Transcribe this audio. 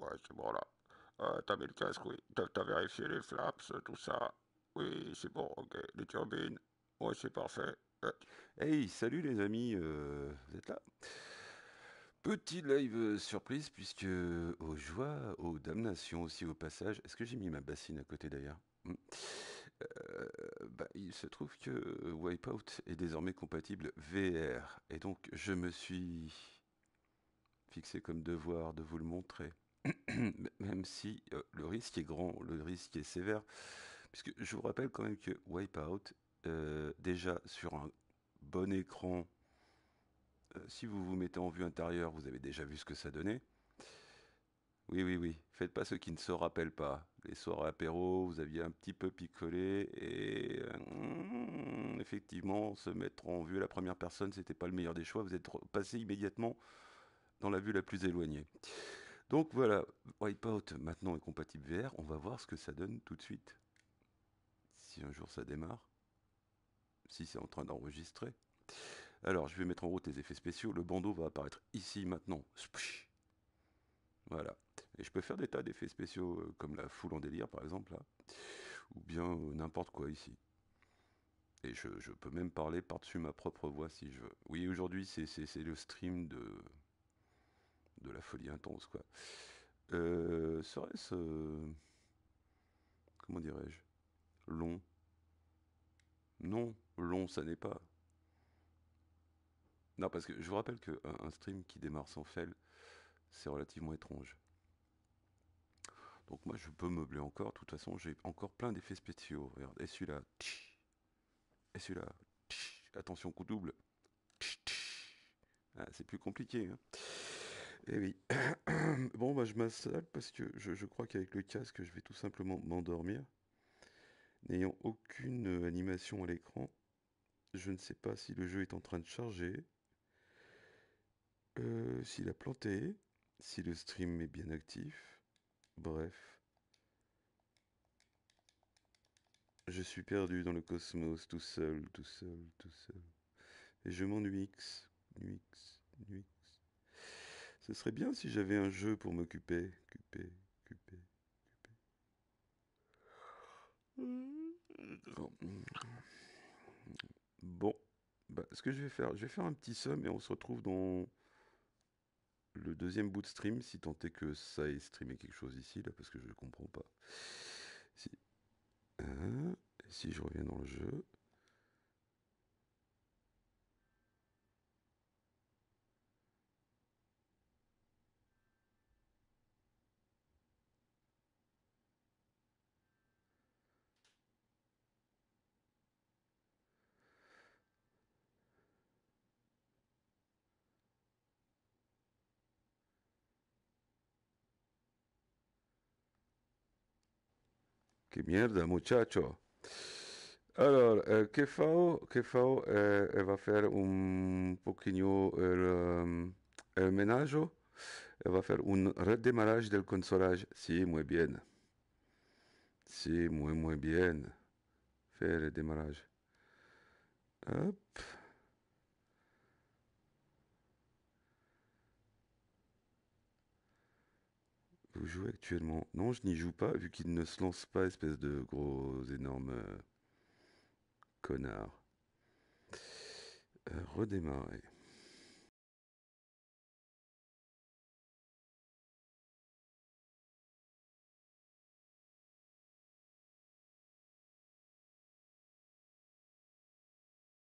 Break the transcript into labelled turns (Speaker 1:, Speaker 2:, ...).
Speaker 1: Ouais, c'est bon là. Euh, t'as mis le casque, oui. T'as, vérifié les flaps, euh, tout ça. Oui, c'est bon, ok. Les turbines. Ouais, c'est parfait. Hey, salut les amis, euh, vous êtes là Petit live surprise, puisque aux oh, joies, aux damnations aussi au passage. Est-ce que j'ai mis ma bassine à côté d'ailleurs hmm. bah, il se trouve que Wipeout est désormais compatible VR. Et donc, je me suis fixé comme devoir de vous le montrer même si euh, le risque est grand, le risque est sévère, puisque je vous rappelle quand même que Wipeout, euh, déjà sur un bon écran, euh, si vous vous mettez en vue intérieure, vous avez déjà vu ce que ça donnait. Oui, oui, oui, faites pas ce qui ne se rappelle pas. Les soirées apéro, vous aviez un petit peu picolé et effectivement, se mettre en vue à la première personne, c'était pas le meilleur des choix. Vous êtes passé immédiatement dans la vue la plus éloignée. Donc voilà, Wipeout maintenant est compatible VR. On va voir ce que ça donne tout de suite. Si un jour ça démarre, si c'est en train d'enregistrer. Alors, je vais mettre en route les effets spéciaux. Le bandeau va apparaître ici maintenant. Voilà. Et je peux faire des tas d'effets spéciaux, euh, comme la foule en délire par exemple, là. Ou bien euh, n'importe quoi ici. Et je, je peux même parler par-dessus ma propre voix si je veux. Oui, aujourd'hui, c'est le stream de, de la folie intense, quoi. Euh, serait-ce. Euh, comment dirais-je Long Non, long, ça n'est pas. Non, parce que je vous rappelle qu'un un stream qui démarre sans fail, c'est relativement étrange. Donc moi, je peux meubler encore. De toute façon, j'ai encore plein d'effets spéciaux. Regarde, et celui-là. Et celui-là. Attention, coup double. Ah, c'est plus compliqué. Hein. Eh oui. bon, bah, je m'installe parce que je, crois qu'avec le casque, je vais tout simplement m'endormir. N'ayant aucune euh, animation à l'écran, je ne sais pas si le jeu est en train de charger, euh, s'il a planté, si le stream est bien actif. Bref. Je suis perdu dans le cosmos tout seul, tout seul, tout seul. Et je m'ennuie. X. X. Ce serait bien si j'avais un jeu pour m'occuper. Bon. Bah, ce que je vais faire, je vais faire un petit somme et on se retrouve dans le deuxième bout de stream, si tant est que ça ait streamé quelque chose ici, là, parce que je ne comprends pas. Hein, si je reviens dans le jeu, que mierda, muchacho. Alors, eh, que fao que euh, va faire un poquinho le eh, menage ménage. va faire un redémarrage del consolage. Si, muy bien. Si, muy, muy bien. Faire le démarrage. joue actuellement Non, je n'y joue pas, vu qu'il ne se lance pas, espèce de gros énorme euh, connard. Euh, redémarrer.